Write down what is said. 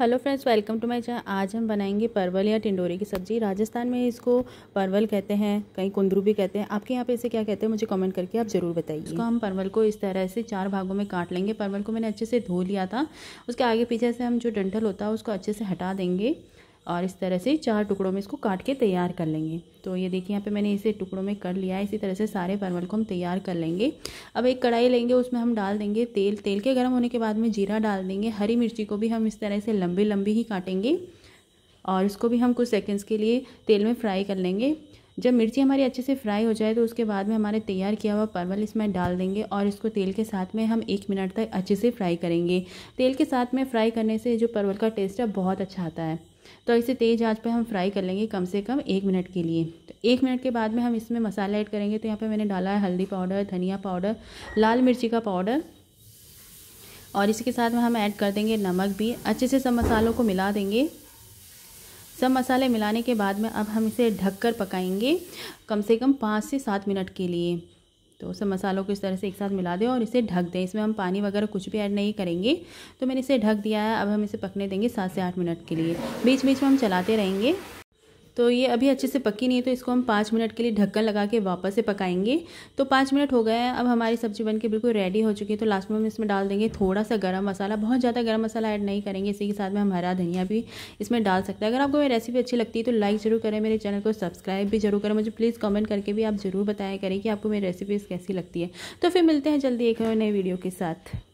hello friends welcome to my channel आज हम बनाएंगे परवल या टिंडोरे की सब्ज़ी राजस्थान में इसको परवल कहते हैं कहीं कुंदरू भी कहते हैं आपके यहाँ पे इसे क्या कहते हैं मुझे कमेंट करके आप ज़रूर बताइए इसको हम परवल को इस तरह से चार भागों में काट लेंगे परवल को मैंने अच्छे से धो लिया था उसके आगे पीछे से हम जो डंठल होता है उसको अच्छे से हटा देंगे और इस तरह से चार टुकड़ों में इसको काट के तैयार कर लेंगे तो ये देखिए यहाँ पे मैंने इसे टुकड़ों में कर लिया है इसी तरह से सारे परवल को हम तैयार कर लेंगे अब एक कढ़ाई लेंगे उसमें हम डाल देंगे तेल तेल के गर्म होने के बाद में जीरा डाल देंगे हरी मिर्ची को भी हम इस तरह से लंबी लंबी ही काटेंगे और इसको भी हम कुछ सेकेंड्स के लिए तेल में फ्राई कर लेंगे जब मिर्ची हमारी अच्छे से फ्राई हो जाए तो उसके बाद में हमारे तैयार किया हुआ परवल इसमें डाल देंगे और इसको तेल के साथ में हम एक मिनट तक अच्छे से फ्राई करेंगे तेल के साथ में फ्राई करने से जो परवल का टेस्ट है बहुत अच्छा आता है तो इसे तेज़ आंच पर हम फ्राई कर लेंगे कम से कम एक मिनट के लिए तो एक मिनट के बाद में हम इसमें मसाला ऐड करेंगे तो यहाँ पे मैंने डाला है हल्दी पाउडर धनिया पाउडर लाल मिर्ची का पाउडर और इसी के साथ में हम ऐड कर देंगे नमक भी अच्छे से सब मसालों को मिला देंगे सब मसाले मिलाने के बाद में अब हम इसे ढककर पकाएंगे कम से कम पाँच से सात मिनट के लिए तो सब मसालों को इस तरह से एक साथ मिला दें और इसे ढक दें इसमें हम पानी वगैरह कुछ भी ऐड नहीं करेंगे तो मैंने इसे ढक दिया है अब हम इसे पकने देंगे सात से आठ मिनट के लिए बीच बीच में हम चलाते रहेंगे तो ये अभी अच्छे से पकी नहीं है तो इसको हम पाँच मिनट के लिए ढक्कन लगा के वापस से पकाएंगे तो पाँच मिनट हो गए हैं अब हमारी सब्ज़ी बन के बिल्कुल रेडी हो चुकी है तो लास्ट में हम इसमें डाल देंगे थोड़ा सा गरम मसाला बहुत ज़्यादा गरम मसाला ऐड नहीं करेंगे इसी के साथ में हम हरा धनिया भी इसमें डाल सकते हैं अगर आपको मेरी रेसिपी अच्छी लगती है तो लाइक ज़रूर करें मेरे चैनल को सब्सक्राइब भी जरूर करें मुझे प्लीज़ कॉमेंट करके भी आप ज़रूर बताया करें कि आपको मेरी रेसिपीज़ कैसी लगती है तो फिर मिलते हैं जल्दी एक नए वीडियो के साथ